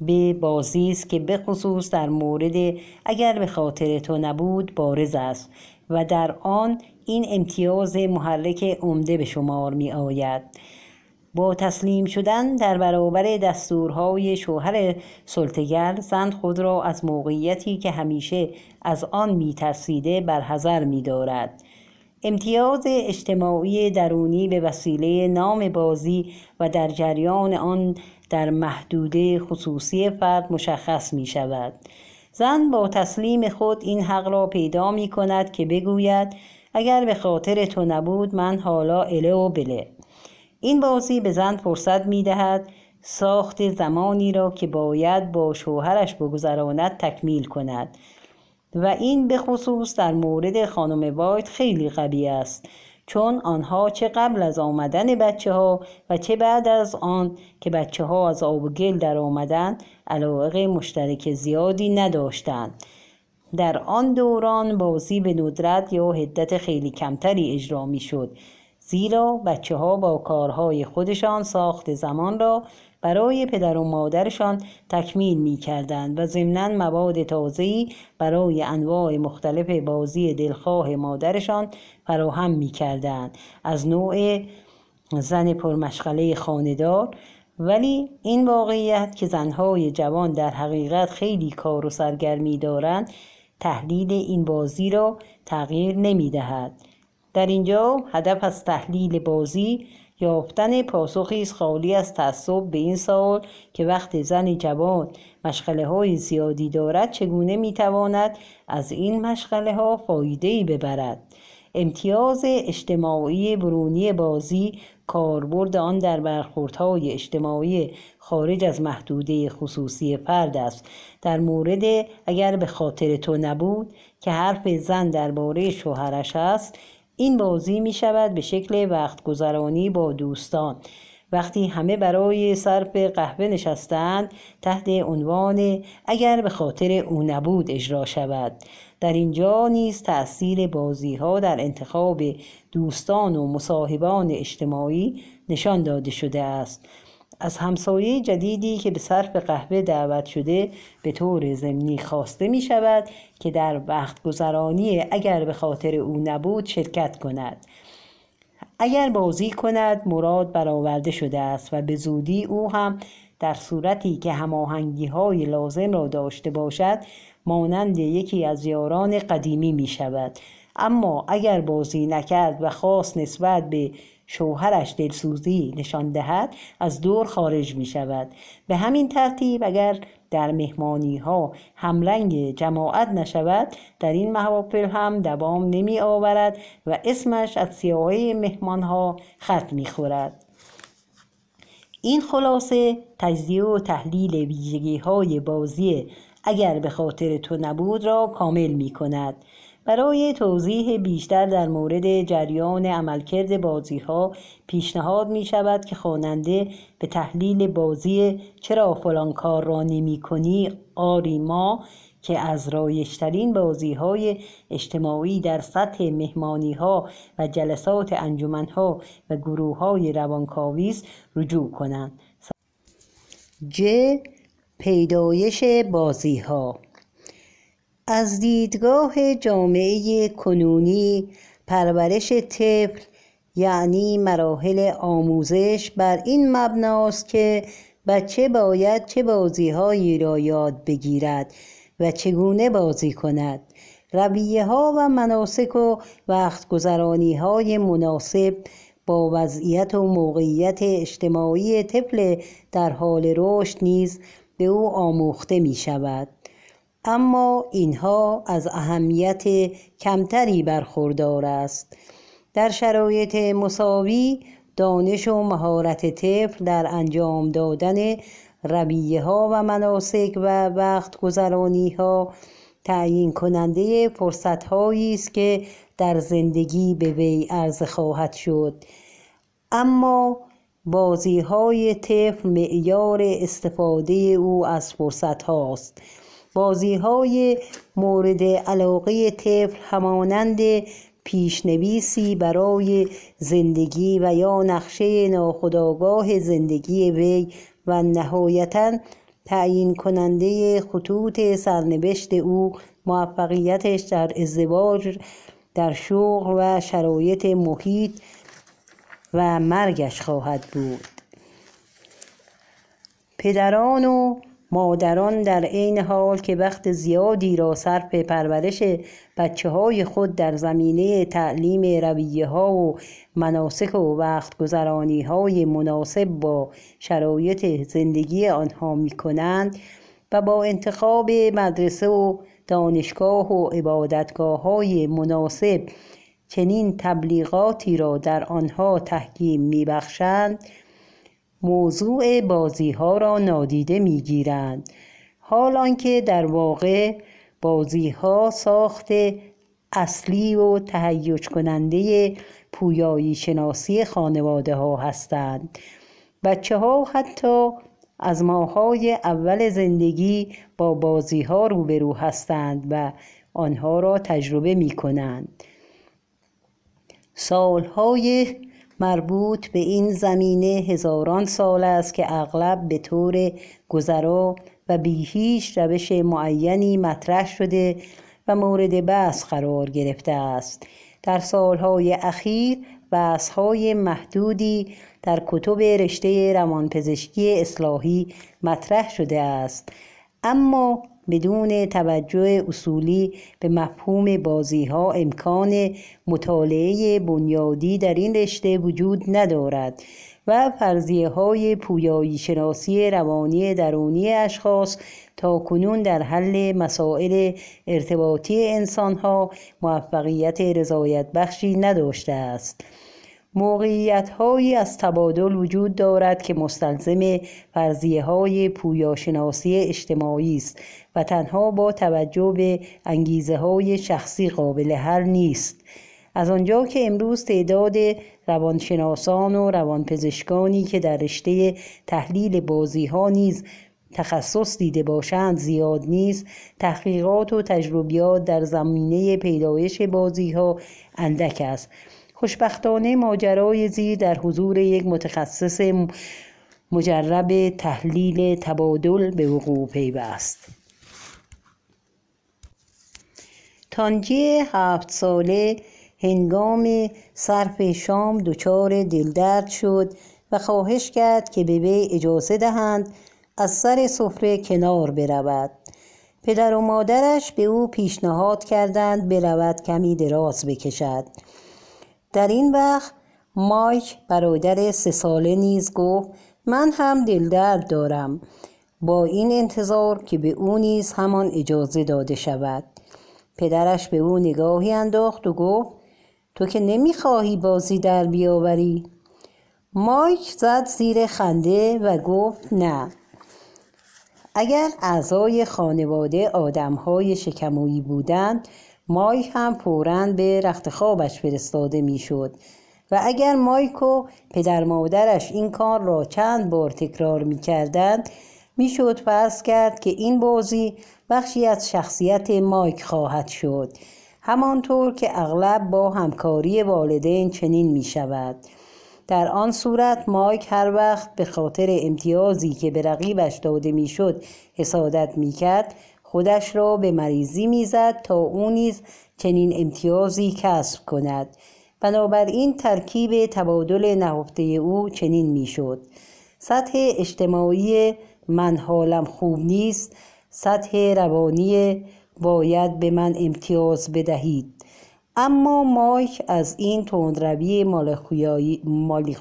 به بازی است که بخصوص در مورد اگر به خاطر تو نبود بارز است و در آن این امتیاز محرک عمده به شمار می آید با تسلیم شدن در برابر دستورهای شوهر سلطگر زن خود را از موقعیتی که همیشه از آن می برحضر می دارد امتیاز اجتماعی درونی به وسیله نام بازی و در جریان آن در محدوده خصوصی فرد مشخص می شود زن با تسلیم خود این حق را پیدا می کند که بگوید اگر به خاطر تو نبود من حالا اله و بله این بازی به زن فرصت می دهد ساخت زمانی را که باید با شوهرش بگذراند تکمیل کند و این به خصوص در مورد خانم وایت خیلی قوی است چون آنها چه قبل از آمدن بچه ها و چه بعد از آن که بچه ها از آب و گل در آمدن علاقه مشترک زیادی نداشتند در آن دوران بازی به ندرت یا حدت خیلی کمتری اجرا می شد زیرا بچه ها با کارهای خودشان ساخت زمان را برای پدر و مادرشان تکمیل می کردند و ضمنا مواد ای برای انواع مختلف بازی دلخواه مادرشان فراهم می کردند از نوع زن پرمشغله خاندار ولی این واقعیت که زنهای جوان در حقیقت خیلی کار و سرگرمی دارند تحلیل این بازی را تغییر نمی دهد. در اینجا هدف از تحلیل بازی یافتن پاسخی است خالی از تعصب به این سوال که وقتی زن جوان مشغله های زیادی دارد چگونه میتواند از این مشغله ها فایده ای ببرد امتیاز اجتماعی برونی بازی کاربرد آن در برخوردهای اجتماعی خارج از محدوده خصوصی فرد است در مورد اگر به خاطر تو نبود که حرف زن درباره شوهرش است این بازی می شود به شکل وقت گذرانی با دوستان وقتی همه برای صرف قهوه نشستند تحت عنوان اگر به خاطر او نبود اجرا شود در اینجا نیز تأثیر بازی ها در انتخاب دوستان و مصاحبان اجتماعی نشان داده شده است از همسایه جدیدی که به صرف قهوه دعوت شده به طور ضمنی خواسته می شود که در وقت گذرانی اگر به خاطر او نبود شرکت کند اگر بازی کند مراد برآورده شده است و به زودی او هم در صورتی که هماهنگی های لازم را داشته باشد مانند یکی از یاران قدیمی می شود اما اگر بازی نکرد و خاص نسبت به شوهرش دلسوزی نشان دهد از دور خارج می شود به همین ترتیب اگر در مهمانی ها همرنگ جماعت نشود در این محافل هم دوام نمی آورد و اسمش از سیاهی مهمان ها خط می خورد. این خلاصه تجزیه و تحلیل ویژگی های بازی اگر به خاطر تو نبود را کامل می کند. برای توضیح بیشتر در مورد جریان عملکرد بازی ها پیشنهاد می شود که خواننده به تحلیل بازی چرا فلان کار را نمی کنی آریما که از رایشترین بازی های اجتماعی در سطح مهمانی ها و جلسات انجمن ها و گروه های روانکاوی رجوع کنند. ج پیدایش بازی ها از دیدگاه جامعه کنونی پرورش طفل یعنی مراحل آموزش بر این مبناست که بچه باید چه بازیهایی را یاد بگیرد و چگونه بازی کند رویه ها و مناسک و وقت گذرانی های مناسب با وضعیت و موقعیت اجتماعی طفل در حال رشد نیز به او آموخته می شود اما اینها از اهمیت کمتری برخوردار است در شرایط مساوی دانش و مهارت طفل در انجام دادن رویه ها و مناسک و وقت گذرانی ها تعیین کننده فرصت هایی است که در زندگی به وی عرض خواهد شد اما بازی های طفل معیار استفاده او از فرصت هاست بازی های مورد علاقه طفل همانند پیشنویسی برای زندگی و یا نقشه ناخداگاه زندگی وی و نهایتا تعیین کننده خطوط سرنوشت او موفقیتش در ازدواج در شغل و شرایط محیط و مرگش خواهد بود پدران و مادران در عین حال که وقت زیادی را صرف پرورش بچه های خود در زمینه تعلیم رویه ها و مناسک و وقت گذرانی های مناسب با شرایط زندگی آنها می کنند و با انتخاب مدرسه و دانشگاه و عبادتگاه های مناسب چنین تبلیغاتی را در آنها تحکیم می بخشند موضوع بازی ها را نادیده می گیرند حال آنکه در واقع بازی ها ساخت اصلی و تهیج کننده پویایی شناسی خانواده ها هستند بچه ها حتی از ماهای اول زندگی با بازی ها روبرو هستند و آنها را تجربه می کنند سالهای مربوط به این زمینه هزاران سال است که اغلب به طور گذرا و بی هیچ روش معینی مطرح شده و مورد بحث قرار گرفته است در سالهای اخیر بحثهای محدودی در کتب رشته روانپزشکی اصلاحی مطرح شده است اما بدون توجه اصولی به مفهوم بازی ها امکان مطالعه بنیادی در این رشته وجود ندارد و فرضیه های پویایی شناسی روانی درونی اشخاص تا کنون در حل مسائل ارتباطی انسان ها موفقیت رضایت بخشی نداشته است. موقعیت هایی از تبادل وجود دارد که مستلزم فرضیه های پویاشناسی اجتماعی است و تنها با توجه به انگیزه های شخصی قابل هر نیست از آنجا که امروز تعداد روانشناسان و روانپزشکانی که در رشته تحلیل بازی ها نیز تخصص دیده باشند زیاد نیست تحقیقات و تجربیات در زمینه پیدایش بازی ها اندک است خوشبختانه ماجرای زیر در حضور یک متخصص مجرب تحلیل تبادل به وقوع پیوست تانجی هفت ساله هنگام صرف شام دچار دلدرد شد و خواهش کرد که به وی اجازه دهند از سر سفره کنار برود پدر و مادرش به او پیشنهاد کردند برود کمی دراز بکشد در این وقت مایک برادر سه ساله نیز گفت من هم دلدرد دارم با این انتظار که به او نیز همان اجازه داده شود پدرش به او نگاهی انداخت و گفت تو که نمیخواهی بازی در بیاوری مایک زد زیر خنده و گفت نه اگر اعضای خانواده آدمهای شکمویی بودند مایک هم فورا به رخت خوابش فرستاده میشد و اگر مایک و پدر مادرش این کار را چند بار تکرار می کردند میشد فرض کرد که این بازی بخشی از شخصیت مایک خواهد شد همانطور که اغلب با همکاری والدین چنین می شود در آن صورت مایک هر وقت به خاطر امتیازی که به رقیبش داده میشد حسادت می کرد خودش را به مریضی میزد تا او نیز چنین امتیازی کسب کند بنابراین ترکیب تبادل نهفته او چنین میشد سطح اجتماعی من حالم خوب نیست سطح روانی باید به من امتیاز بدهید اما مایک از این تندروی مالی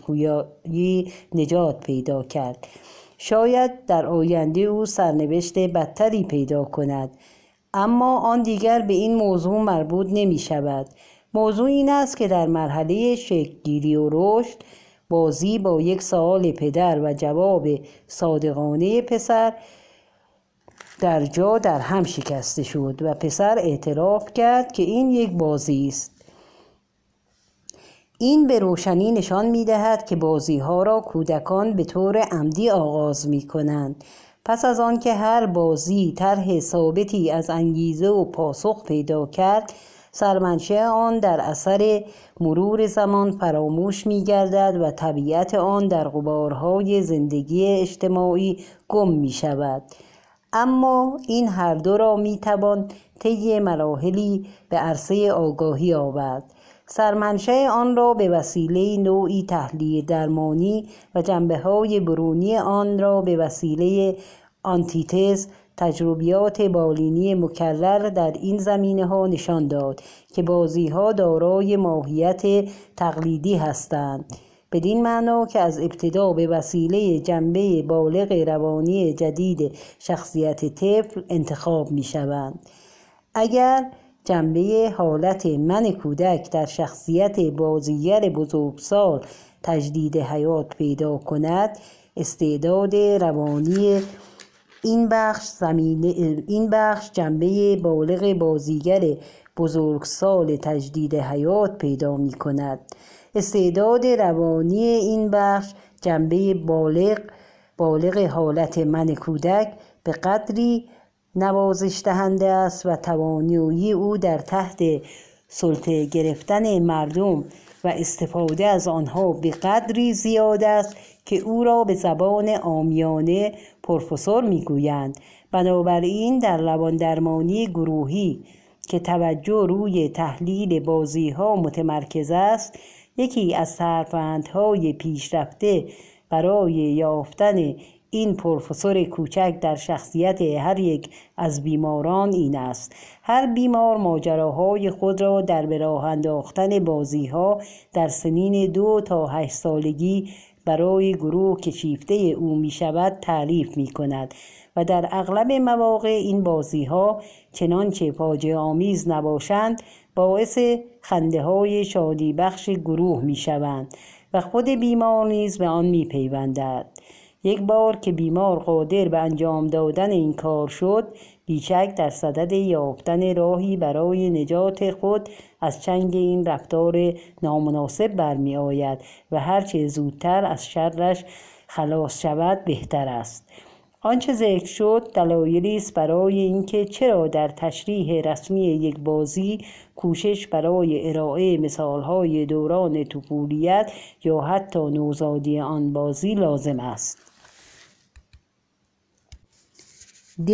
نجات پیدا کرد شاید در آینده او سرنوشت بدتری پیدا کند اما آن دیگر به این موضوع مربوط نمی شود موضوع این است که در مرحله شکلگیری و رشد بازی با یک سوال پدر و جواب صادقانه پسر در جا در هم شکسته شد و پسر اعتراف کرد که این یک بازی است این به روشنی نشان می دهد که بازی ها را کودکان به طور عمدی آغاز می کنند پس از آنکه هر بازی طرح ثابتی از انگیزه و پاسخ پیدا کرد سرمنشه آن در اثر مرور زمان فراموش می گردد و طبیعت آن در غبارهای زندگی اجتماعی گم می شود اما این هر دو را می توان طی مراحلی به عرصه آگاهی آورد سرمنشه آن را به وسیله نوعی تحلیه درمانی و جنبه های برونی آن را به وسیله آنتیتز تجربیات بالینی مکرر در این زمینه ها نشان داد که بازی ها دارای ماهیت تقلیدی هستند بدین معنا که از ابتدا به وسیله جنبه بالغ روانی جدید شخصیت طفل انتخاب می شوند. اگر جنبه حالت من کودک در شخصیت بازیگر بزرگسال تجدید حیات پیدا کند استعداد روانی این بخش زمینه این بخش جنبه بالغ بازیگر بزرگسال تجدید حیات پیدا می کند استعداد روانی این بخش جنبه بالغ بالغ حالت من کودک به قدری نوازش دهنده است و توانایی او در تحت سلطه گرفتن مردم و استفاده از آنها به قدری زیاد است که او را به زبان آمیانه پروفسور میگویند بنابراین در درمانی گروهی که توجه روی تحلیل بازی ها متمرکز است یکی از سرفندهای پیشرفته برای یافتن این پروفسور کوچک در شخصیت هر یک از بیماران این است هر بیمار ماجراهای خود را در براه انداختن بازی بازیها در سنین دو تا هشت سالگی برای گروه که شیفته او می شود تعریف می کند و در اغلب مواقع این بازی ها چنانچه پاجه آمیز نباشند باعث خنده های شادی بخش گروه می شوند و خود بیمار نیز به آن می پیوندد. یک بار که بیمار قادر به انجام دادن این کار شد بیچک در صدد یافتن راهی برای نجات خود از چنگ این رفتار نامناسب برمی آید و هرچه زودتر از شرش خلاص شود بهتر است آنچه ذکر شد دلایلی است برای اینکه چرا در تشریح رسمی یک بازی کوشش برای ارائه مثالهای دوران طفولیت یا حتی نوزادی آن بازی لازم است د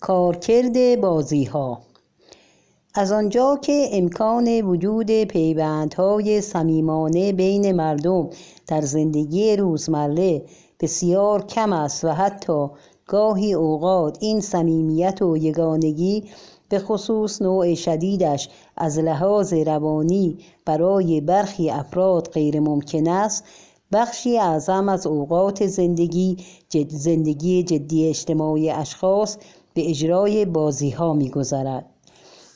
کارکرد بازی ها از آنجا که امکان وجود پیوندهای صمیمانه بین مردم در زندگی روزمره بسیار کم است و حتی گاهی اوقات این صمیمیت و یگانگی به خصوص نوع شدیدش از لحاظ روانی برای برخی افراد غیر ممکن است بخشی اعظم از اوقات زندگی زندگی جدی اجتماعی اشخاص به اجرای بازی ها می گذرد.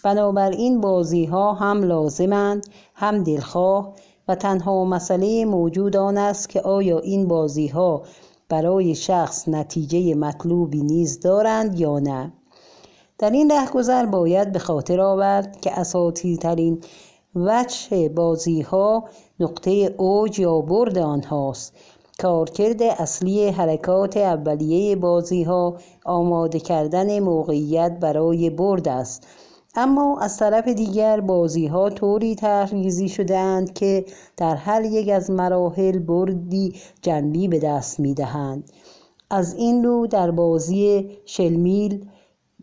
بنابراین بازی ها هم لازمند هم دلخواه و تنها مسئله موجود آن است که آیا این بازی ها برای شخص نتیجه مطلوبی نیز دارند یا نه در این رهگذر باید به خاطر آورد که ترین وجه بازی ها نقطه اوج یا برد آنهاست کارکرد اصلی حرکات اولیه بازی ها آماده کردن موقعیت برای برد است اما از طرف دیگر بازی ها طوری تحریزی شدهاند که در هر یک از مراحل بردی جنبی به دست می دهند. از این رو در بازی شلمیل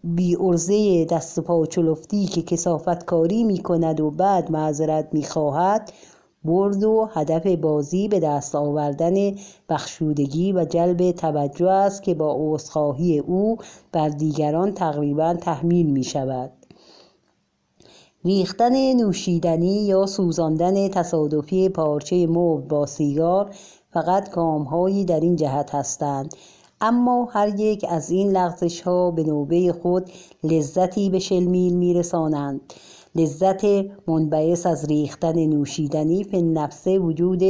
بی ارزه دست که کسافت کاری می کند و بعد معذرت می خواهد برد و هدف بازی به دست آوردن بخشودگی و جلب توجه است که با عذرخواهی او بر دیگران تقریبا تحمیل می شود. ریختن نوشیدنی یا سوزاندن تصادفی پارچه مبل با سیگار فقط گامهایی در این جهت هستند اما هر یک از این لغزش ها به نوبه خود لذتی به شلمیل رسانند. لذت منبعث از ریختن نوشیدنی به نفس وجود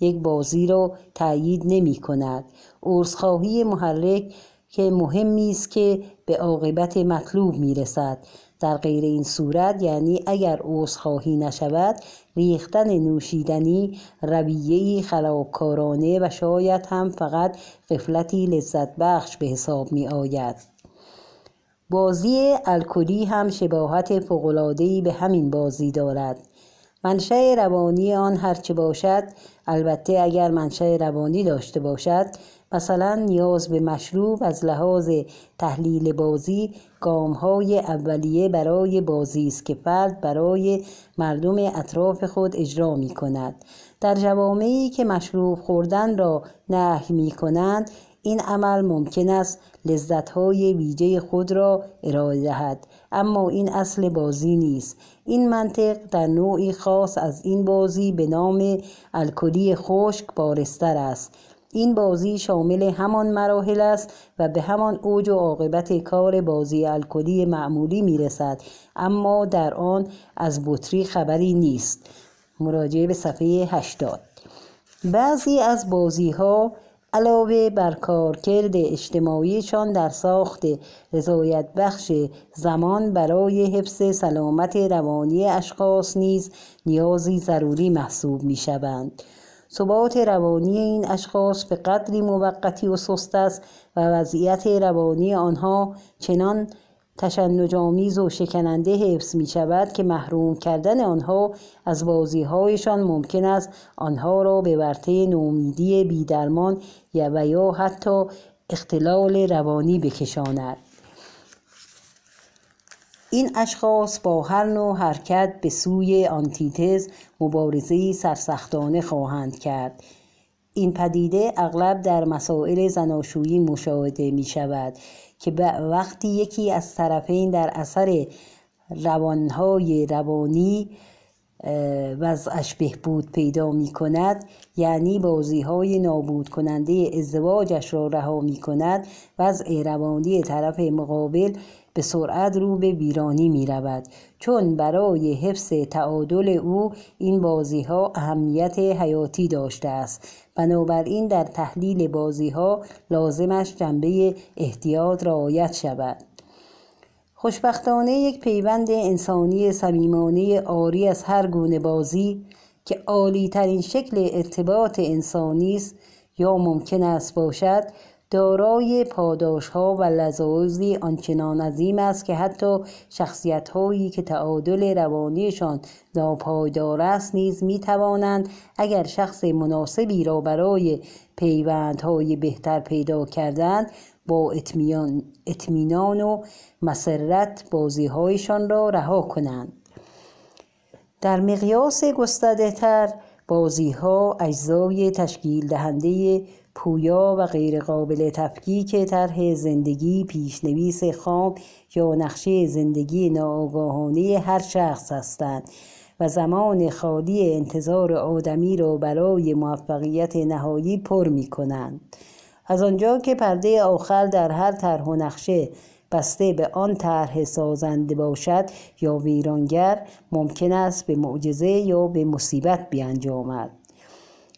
یک بازی را تایید نمی کند ارزخواهی محرک که مهمی است که به عاقبت مطلوب می رسد در غیر این صورت یعنی اگر خواهی نشود ریختن نوشیدنی رویه خلاکارانه و شاید هم فقط قفلتی لذت بخش به حساب می آید. بازی الکلی هم شباهت ای به همین بازی دارد. منشه روانی آن هرچه باشد البته اگر منشه روانی داشته باشد مثلا نیاز به مشروب از لحاظ تحلیل بازی گامهای اولیه برای بازی است که فرد برای مردم اطراف خود اجرا می کند در جوامعی که مشروب خوردن را نه می کنند این عمل ممکن است لذت های ویژه خود را ارائه دهد اما این اصل بازی نیست این منطق در نوعی خاص از این بازی به نام الکلی خشک بارستر است این بازی شامل همان مراحل است و به همان اوج و عاقبت کار بازی الکلی معمولی می رسد اما در آن از بطری خبری نیست مراجعه به صفحه 80 بعضی از بازی ها علاوه بر کارکرد اجتماعیشان در ساخت رضایت بخش زمان برای حفظ سلامت روانی اشخاص نیز نیازی ضروری محسوب می شوند. ثبات روانی این اشخاص به قدری موقتی و سست است و وضعیت روانی آنها چنان تشنجامیز و شکننده حفظ می شود که محروم کردن آنها از بازیهایشان ممکن است آنها را به ورطه نومیدی بیدرمان یا و یا حتی اختلال روانی بکشاند این اشخاص با هر نوع حرکت به سوی آنتیتز مبارزه سرسختانه خواهند کرد این پدیده اغلب در مسائل زناشویی مشاهده می شود که وقتی یکی از طرفین در اثر روانهای روانی وضعش بهبود پیدا می کند یعنی بازی های نابود کننده ازدواجش را رها می کند وضع روانی طرف مقابل به سرعت رو به ویرانی می رود چون برای حفظ تعادل او این بازی ها اهمیت حیاتی داشته است بنابراین در تحلیل بازی ها لازمش جنبه احتیاط رعایت شود خوشبختانه یک پیوند انسانی صمیمانه آری از هر گونه بازی که عالی ترین شکل ارتباط انسانی است یا ممکن است باشد دارای ها و لذایذی آنچنان عظیم است که حتی هایی که تعادل روانیشان ناپایدار است نیز می توانند اگر شخص مناسبی را برای پیوندهای بهتر پیدا کردن با اطمینان و مسرت هایشان را رها کنند در مقیاس گسترده تر بازی ها اجزای تشکیل دهنده پویا و غیرقابل تفکیک طرح زندگی پیشنویس خام یا نقشه زندگی ناآگاهانه هر شخص هستند و زمان خالی انتظار آدمی را برای موفقیت نهایی پر می کنند. از آنجا که پرده آخر در هر طرح و نقشه بسته به آن طرح سازنده باشد یا ویرانگر ممکن است به معجزه یا به مصیبت بیانجامد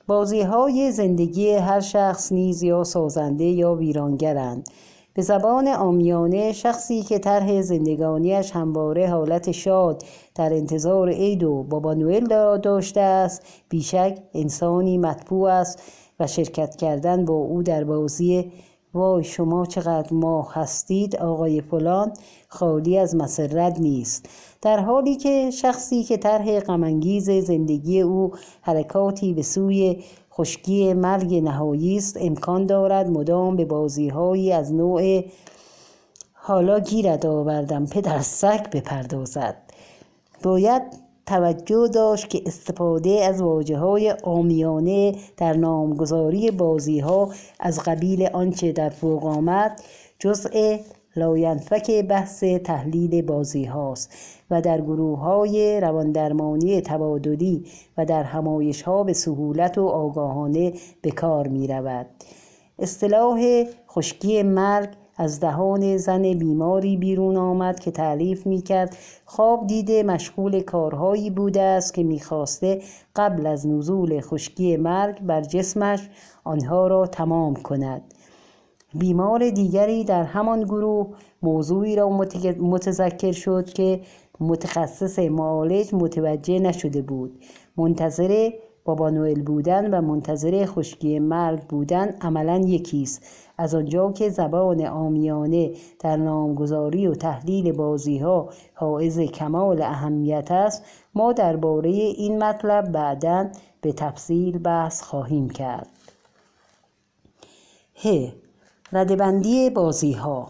بازی های زندگی هر شخص نیز یا سازنده یا ویرانگرند به زبان آمیانه شخصی که طرح زندگانیش همواره حالت شاد در انتظار عید و بابا نوئل داشته است بیشک انسانی مطبوع است و شرکت کردن با او در بازی وای شما چقدر ما هستید آقای فلان خالی از مسرت نیست در حالی که شخصی که طرح غمانگیز زندگی او حرکاتی به سوی خشکی مرگ نهایی است امکان دارد مدام به بازیهایی از نوع حالا گیرد آوردم پدر سگ بپردازد باید توجه داشت که استفاده از واجه های آمیانه در نامگذاری بازی ها از قبیل آنچه در فوق آمد جزء لاینفک بحث تحلیل بازی هاست و در گروه های رواندرمانی تبادلی و در همایش ها به سهولت و آگاهانه به کار می رود. اصطلاح خشکی مرگ از دهان زن بیماری بیرون آمد که تعریف می کرد خواب دیده مشغول کارهایی بوده است که میخواسته قبل از نزول خشکی مرگ بر جسمش آنها را تمام کند بیمار دیگری در همان گروه موضوعی را متذکر شد که متخصص معالج متوجه نشده بود منتظر بابا نوئل بودن و منتظر خشکی مرگ بودن عملا یکیست از آنجا که زبان آمیانه در نامگذاری و تحلیل بازی ها حائز کمال اهمیت است ما درباره این مطلب بعدا به تفصیل بحث خواهیم کرد ه ردبندی بازی ها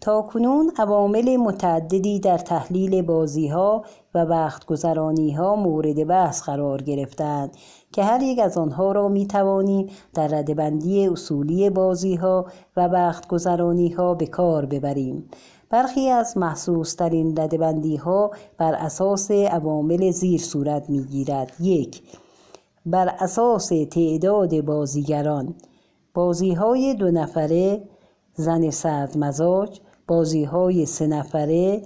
تا کنون عوامل متعددی در تحلیل بازی ها و وقت گذرانی ها مورد بحث قرار گرفتند که هر یک از آنها را می توانیم در ردبندی اصولی بازی ها و وقت گذرانی ها به کار ببریم. برخی از محسوس ترین ردبندی ها بر اساس عوامل زیر صورت می گیرد. یک بر اساس تعداد بازیگران بازی های دو نفره زن سرد مزاج بازی های سه نفره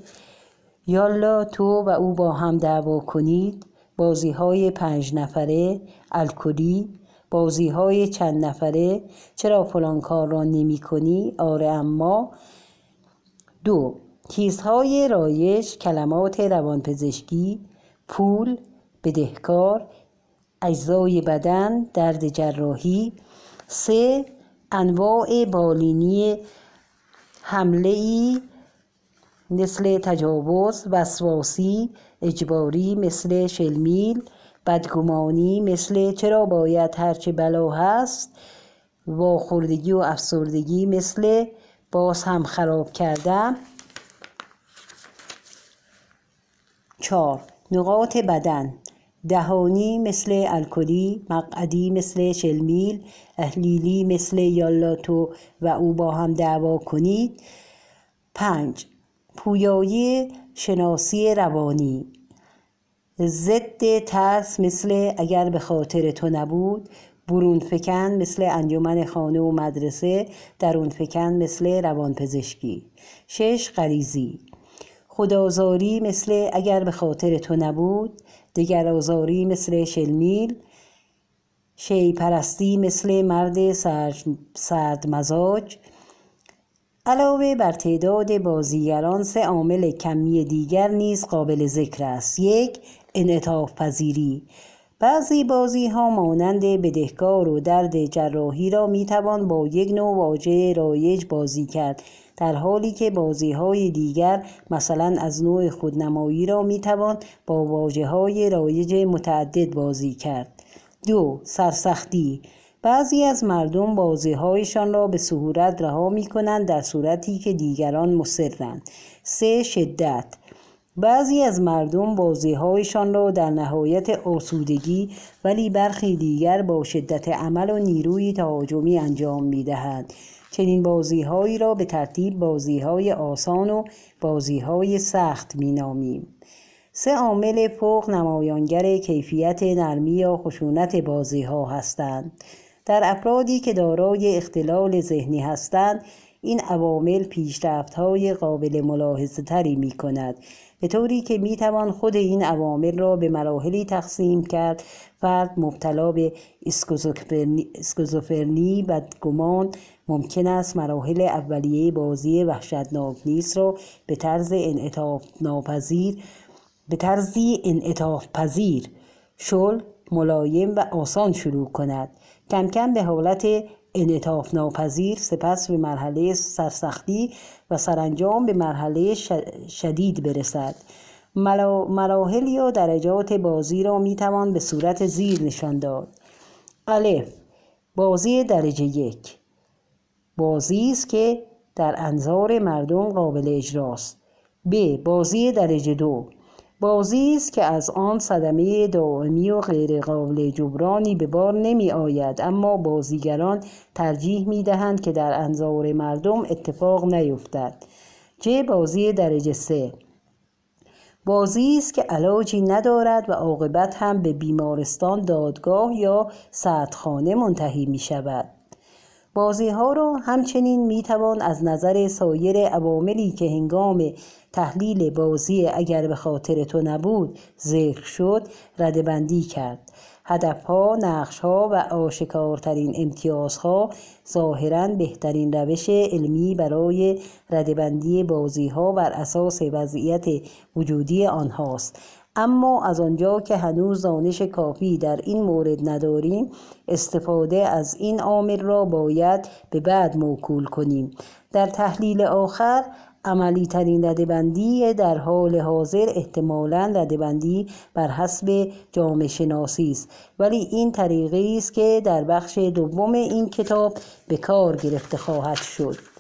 یالا تو و او با هم دعوا کنید بازی های پنج نفره الکلی بازی های چند نفره چرا فلان کار را نمی کنی آره اما دو چیزهای رایش کلمات روانپزشکی پول بدهکار اجزای بدن درد جراحی سه انواع بالینی حمله ای مثل تجاوز وسواسی اجباری مثل شلمیل بدگمانی مثل چرا باید هرچه بلا هست واخوردگی و افسردگی مثل باز هم خراب کردم چهار نقاط بدن دهانی مثل الکلی مقعدی مثل شلمیل تحلیلی مثل یالاتو و او با هم دعوا کنید پنج پویایی شناسی روانی ضد ترس مثل اگر به خاطر تو نبود برون فکن مثل انجمن خانه و مدرسه درون فکن مثل روانپزشکی شش غریزی خدازاری مثل اگر به خاطر تو نبود دیگر آزاری مثل شلمیل شی پرستی مثل مرد سرد مزاج علاوه بر تعداد بازیگران سه عامل کمی دیگر نیز قابل ذکر است یک انعطاف پذیری بعضی بازی ها مانند بدهکار و درد جراحی را می توان با یک نوع واژه رایج بازی کرد در حالی که بازی های دیگر مثلا از نوع خودنمایی را می توان با واجه های رایج متعدد بازی کرد دو سرسختی بعضی از مردم هایشان را به صورت رها می کنند در صورتی که دیگران مصرند سه شدت بعضی از مردم هایشان را در نهایت آسودگی ولی برخی دیگر با شدت عمل و نیروی تهاجمی انجام می دهند. چنین بازیهایی را به ترتیب های آسان و های سخت می نامیم. سه عامل فوق نمایانگر کیفیت نرمی یا خشونت بازی ها هستند در افرادی که دارای اختلال ذهنی هستند این عوامل پیشرفت های قابل ملاحظه تری می کند به طوری که می توان خود این عوامل را به مراحلی تقسیم کرد فرد مبتلا به اسکوزوفرنی گمان ممکن است مراحل اولیه بازی وحشتناک نیست را به طرز انعطاف ناپذیر به طرزی انعطاف پذیر شل ملایم و آسان شروع کند کم کم به حالت انعطاف ناپذیر سپس به مرحله سرسختی و سرانجام به مرحله شدید برسد مراحل یا درجات بازی را می توان به صورت زیر نشان داد الف بازی درجه یک بازی است که در انظار مردم قابل اجراست ب بازی درجه دو بازی است که از آن صدمه دائمی و غیرقابل جبرانی به بار نمی آید اما بازیگران ترجیح می دهند که در انظار مردم اتفاق نیفتد چه بازی درجه سه بازی است که علاجی ندارد و عاقبت هم به بیمارستان دادگاه یا سردخانه منتهی می شود بازی ها را همچنین می توان از نظر سایر عواملی که هنگام تحلیل بازی اگر به خاطر تو نبود ذکر شد ردبندی کرد هدفها نقشها و آشکارترین امتیازها ظاهرا بهترین روش علمی برای ردبندی بازیها بر اساس وضعیت وجودی آنهاست اما از آنجا که هنوز دانش کافی در این مورد نداریم استفاده از این عامل را باید به بعد موکول کنیم در تحلیل آخر عملی ترین ردبندی در حال حاضر احتمالا ردبندی بر حسب جامعه شناسی است ولی این طریقی است که در بخش دوم این کتاب به کار گرفته خواهد شد